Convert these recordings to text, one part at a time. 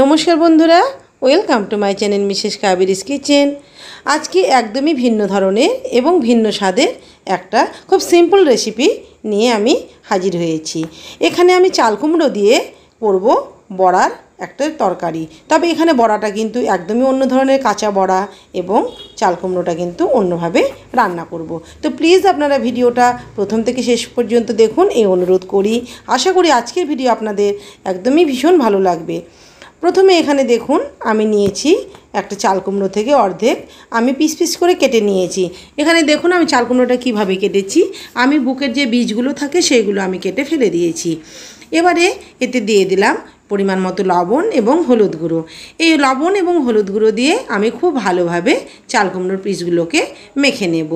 নমস্কার বন্ধুরা welcome to my channel Mrs Kabiri's kitchen আজকে একদমই ভিন্ন ধরনের এবং ভিন্ন স্বাদের একটা খুব সিম্পল রেসিপি নিয়ে আমি হাজির হয়েছি এখানে আমি চাল কুমড়ো দিয়ে করব বড়ার একটা তরকারি তবে এখানে বড়াটা কিন্তু একদমই অন্য ধরনের কাঁচা বড়া এবং চাল কুমড়োটা কিন্তু অন্যভাবে রান্না করব। তো প্লিজ আপনারা ভিডিওটা প্রথম থেকে শেষ পর্যন্ত দেখুন এই অনুরোধ করি আশা করি আজকের ভিডিও আপনাদের একদমই ভীষণ ভালো লাগবে প্রথমে এখানে দেখুন আমি নিয়েছি একটা চাল কুমড়ো থেকে অর্ধেক আমি পিস পিস করে কেটে নিয়েছি এখানে দেখুন আমি চাল কুমড়োটা কীভাবে কেটেছি আমি বুকের যে বীজগুলো থাকে সেইগুলো আমি কেটে ফেলে দিয়েছি এবারে এতে দিয়ে দিলাম পরিমাণ মতো লবণ এবং হলুদ গুঁড়ো এই লবণ এবং হলুদ গুঁড়ো দিয়ে আমি খুব ভালোভাবে চাল কুমড়োর পিসগুলোকে মেখে নেব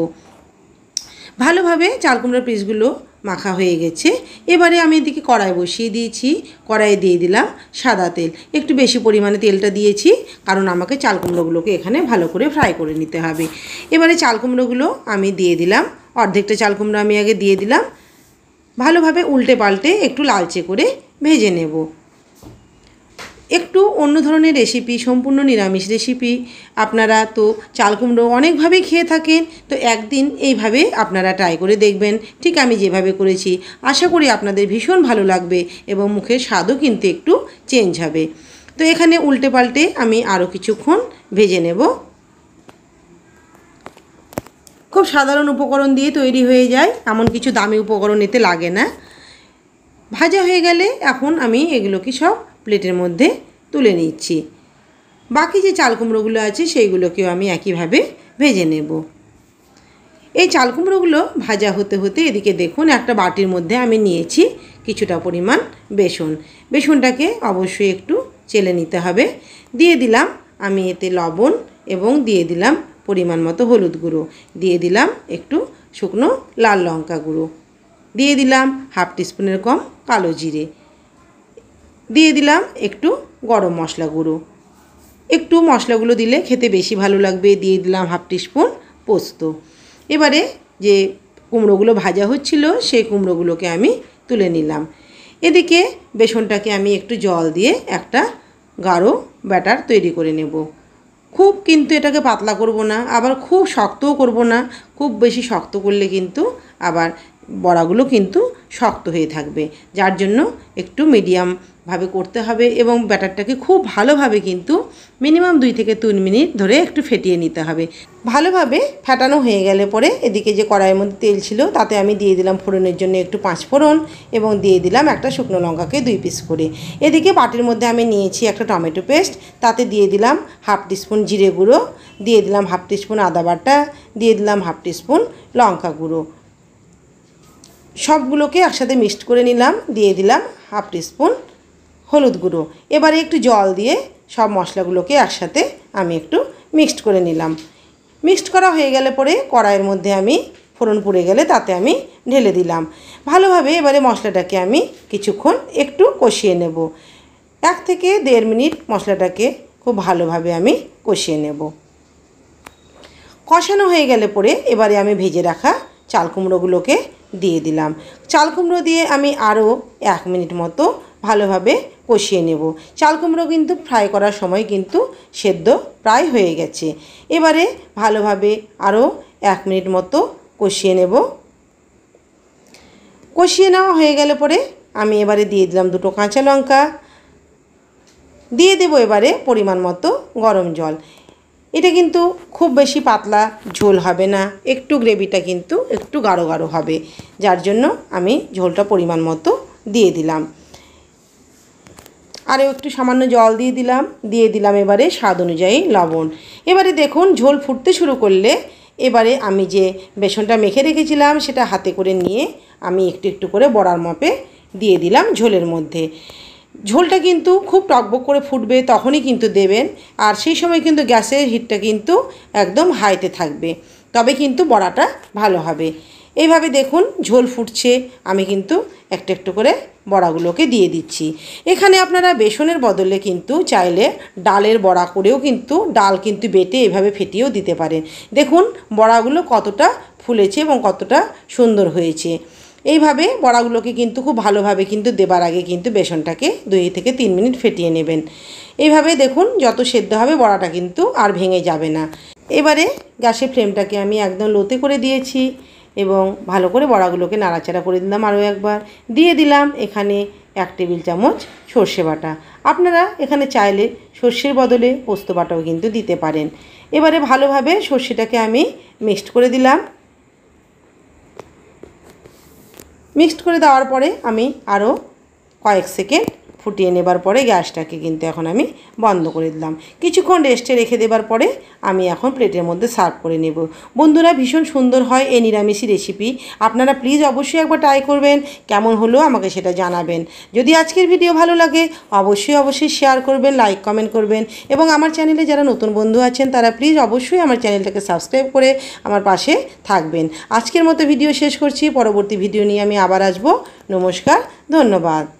ভালোভাবে চাল কুমড়োর পিসগুলো মাখা হয়ে গেছে এবারে আমি এদিকে কড়াই বসিয়ে দিয়েছি কড়াইয়ে দিয়ে দিলাম সাদা তেল একটু বেশি পরিমাণে তেলটা দিয়েছি কারণ আমাকে চাল কুমড়োগুলোকে এখানে ভালো করে ফ্রাই করে নিতে হবে এবারে চাল কুমড়োগুলো আমি দিয়ে দিলাম অর্ধেকটা চাল কুমড়ো আমি আগে দিয়ে দিলাম ভালোভাবে উল্টে পাল্টে একটু লালচে করে ভেজে নেব একটু অন্য ধরনের রেসিপি সম্পূর্ণ নিরামিষ রেসিপি আপনারা তো চাল কুমড়ো অনেকভাবেই খেয়ে থাকেন তো একদিন এইভাবে আপনারা ট্রাই করে দেখবেন ঠিক আমি যেভাবে করেছি আশা করি আপনাদের ভীষণ ভালো লাগবে এবং মুখের স্বাদও কিন্তু একটু চেঞ্জ হবে তো এখানে উল্টে পাল্টে আমি আরও কিছুক্ষণ ভেজে নেব খুব সাধারণ উপকরণ দিয়ে তৈরি হয়ে যায় এমন কিছু দামি উপকরণ এতে লাগে না ভাজা হয়ে গেলে এখন আমি এগুলোকে সব প্লেটের মধ্যে তুলে নিচ্ছি বাকি যে চাল কুমড়োগুলো আছে সেইগুলোকেও আমি একইভাবে ভেজে নেব এই চাল কুমড়োগুলো ভাজা হতে হতে এদিকে দেখুন একটা বাটির মধ্যে আমি নিয়েছি কিছুটা পরিমাণ বেসন বেসনটাকে অবশ্যই একটু চেলে নিতে হবে দিয়ে দিলাম আমি এতে লবণ এবং দিয়ে দিলাম পরিমাণ মতো হলুদ গুঁড়ো দিয়ে দিলাম একটু শুকনো লাল লঙ্কা গুঁড়ো দিয়ে দিলাম হাফ টিস্পুনের কম কালো জিরে দিয়ে দিলাম একটু গরম মশলা গুঁড়ো একটু মশলাগুলো দিলে খেতে বেশি ভালো লাগবে দিয়ে দিলাম হাফ টিস্পুন পোস্ত এবারে যে কুমড়োগুলো ভাজা হচ্ছিল সেই কুমড়োগুলোকে আমি তুলে নিলাম এদিকে বেসনটাকে আমি একটু জল দিয়ে একটা গাঢ় ব্যাটার তৈরি করে নেব খুব কিন্তু এটাকে পাতলা করব না আবার খুব শক্তও করব না খুব বেশি শক্ত করলে কিন্তু আবার বড়াগুলো কিন্তু শক্ত হয়ে থাকবে যার জন্য একটু মিডিয়ামভাবে করতে হবে এবং ব্যাটারটাকে খুব ভালোভাবে কিন্তু মিনিমাম দুই থেকে তিন মিনিট ধরে একটু ফেটিয়ে নিতে হবে ভালোভাবে ফেটানো হয়ে গেলে পরে এদিকে যে কড়াইয়ের মধ্যে তেল ছিল তাতে আমি দিয়ে দিলাম ফোড়নের জন্য একটু পাঁচ ফোড়ন এবং দিয়ে দিলাম একটা শুকনো লঙ্কাকে দুই পিস করে এদিকে বাটির মধ্যে আমি নিয়েছি একটা টমেটো পেস্ট তাতে দিয়ে দিলাম হাফ টিস্পুন জিরে গুঁড়ো দিয়ে দিলাম হাফ টিস্পুন আদা বাটা দিয়ে দিলাম হাফ টিস্পুন লঙ্কা গুঁড়ো সবগুলোকে একসাথে মিক্সড করে নিলাম দিয়ে দিলাম হাফ টিস্পুন হলুদ গুঁড়ো এবারে একটু জল দিয়ে সব মশলাগুলোকে একসাথে আমি একটু মিক্সড করে নিলাম মিক্সড করা হয়ে গেলে পরে কড়াইয়ের মধ্যে আমি ফোড়ন পুড়ে গেলে তাতে আমি ঢেলে দিলাম ভালোভাবে এবারে মশলাটাকে আমি কিছুক্ষণ একটু কষিয়ে নেব এক থেকে দেড় মিনিট মশলাটাকে খুব ভালোভাবে আমি কষিয়ে নেব কষানো হয়ে গেলে পরে এবারে আমি ভেজে রাখা চাল কুমড়োগুলোকে দিয়ে দিলাম চাল কুমড়ো দিয়ে আমি আরও এক মিনিট মতো ভালোভাবে কষিয়ে নেব চাল কুমড়ো কিন্তু ফ্রাই করার সময় কিন্তু সেদ্ধ প্রায় হয়ে গেছে এবারে ভালোভাবে আরও এক মিনিট মতো কষিয়ে নেব কষিয়ে নেওয়া হয়ে গেলে পরে আমি এবারে দিয়ে দিলাম দুটো কাঁচা লঙ্কা দিয়ে দেবো এবারে পরিমাণ মতো গরম জল এটা কিন্তু খুব বেশি পাতলা ঝোল হবে না একটু গ্রেভিটা কিন্তু একটু গাঢ় গাঢ় হবে যার জন্য আমি ঝোলটা পরিমাণ মতো দিয়ে দিলাম আরও একটু সামান্য জল দিয়ে দিলাম দিয়ে দিলাম এবারে স্বাদ অনুযায়ী লবণ এবারে দেখুন ঝোল ফুটতে শুরু করলে এবারে আমি যে বেসনটা মেখে রেখেছিলাম সেটা হাতে করে নিয়ে আমি একটু একটু করে বড়ার মাপে দিয়ে দিলাম ঝোলের মধ্যে ঝোলটা কিন্তু খুব টকবক করে ফুটবে তখনই কিন্তু দেবেন আর সেই সময় কিন্তু গ্যাসের হিটটা কিন্তু একদম হাইতে থাকবে তবে কিন্তু বড়াটা ভালো হবে এইভাবে দেখুন ঝোল ফুটছে আমি কিন্তু একটু একটু করে বড়াগুলোকে দিয়ে দিচ্ছি এখানে আপনারা বেসনের বদলে কিন্তু চাইলে ডালের বড়া করেও কিন্তু ডাল কিন্তু বেটে এভাবে ফেটিয়েও দিতে পারেন দেখুন বড়াগুলো কতটা ফুলেছে এবং কতটা সুন্দর হয়েছে এইভাবে বড়াগুলোকে কিন্তু খুব ভালোভাবে কিন্তু দেবার আগে কিন্তু বেসনটাকে দুই থেকে তিন মিনিট ফেটিয়ে নেবেন এইভাবে দেখুন যত সেদ্ধ হবে বড়াটা কিন্তু আর ভেঙে যাবে না এবারে গ্যাসের ফ্লেমটাকে আমি একদম লোতে করে দিয়েছি এবং ভালো করে বড়াগুলোকে নাড়াচাড়া করে দিলাম আরও একবার দিয়ে দিলাম এখানে এক টেবিল চামচ সর্ষে বাটা আপনারা এখানে চাইলে সর্ষের বদলে পোস্ত বাটাও কিন্তু দিতে পারেন এবারে ভালোভাবে সর্ষেটাকে আমি মিক্সড করে দিলাম মিক্সড করে দেওয়ার পরে আমি আরও কয়েক সেকেন্ড ফুটিয়ে নেবার পরে গ্যাসটাকে কিন্তু এখন আমি বন্ধ করে দিলাম কিছুক্ষণ রেস্টে রেখে দেবার পরে আমি এখন প্লেটের মধ্যে সার্ভ করে নেব বন্ধুরা ভীষণ সুন্দর হয় এই নিরামিষি রেসিপি আপনারা প্লিজ অবশ্যই একবার ট্রাই করবেন কেমন হলো আমাকে সেটা জানাবেন যদি আজকের ভিডিও ভালো লাগে অবশ্যই অবশ্যই শেয়ার করবেন লাইক কমেন্ট করবেন এবং আমার চ্যানেলে যারা নতুন বন্ধু আছেন তারা প্লিজ অবশ্যই আমার চ্যানেলটাকে সাবস্ক্রাইব করে আমার পাশে থাকবেন আজকের মতো ভিডিও শেষ করছি পরবর্তী ভিডিও নিয়ে আমি আবার আসবো নমস্কার ধন্যবাদ